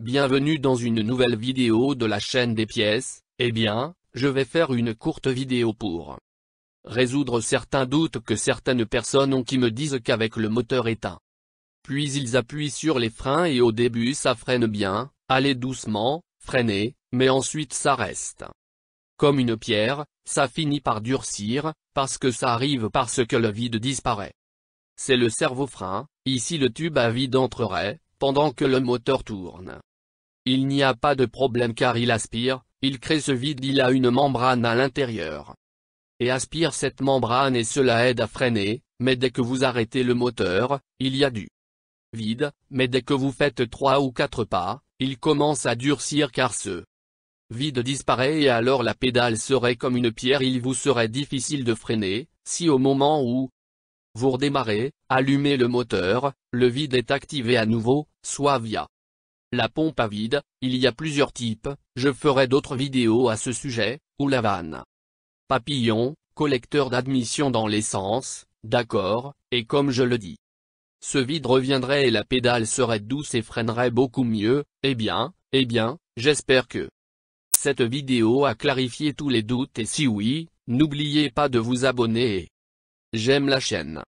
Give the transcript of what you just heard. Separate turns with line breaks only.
Bienvenue dans une nouvelle vidéo de la chaîne des pièces, eh bien, je vais faire une courte vidéo pour résoudre certains doutes que certaines personnes ont qui me disent qu'avec le moteur éteint. Puis ils appuient sur les freins et au début ça freine bien, allez doucement, freinez, mais ensuite ça reste. Comme une pierre, ça finit par durcir, parce que ça arrive parce que le vide disparaît. C'est le cerveau frein, ici le tube à vide entrerait, pendant que le moteur tourne. Il n'y a pas de problème car il aspire, il crée ce vide il a une membrane à l'intérieur. Et aspire cette membrane et cela aide à freiner, mais dès que vous arrêtez le moteur, il y a du vide, mais dès que vous faites trois ou quatre pas, il commence à durcir car ce vide disparaît et alors la pédale serait comme une pierre il vous serait difficile de freiner, si au moment où vous redémarrez, allumez le moteur, le vide est activé à nouveau, soit via la pompe à vide, il y a plusieurs types, je ferai d'autres vidéos à ce sujet, ou la vanne. Papillon, collecteur d'admission dans l'essence, d'accord, et comme je le dis. Ce vide reviendrait et la pédale serait douce et freinerait beaucoup mieux, eh bien, eh bien, j'espère que cette vidéo a clarifié tous les doutes et si oui, n'oubliez pas de vous abonner et j'aime la chaîne.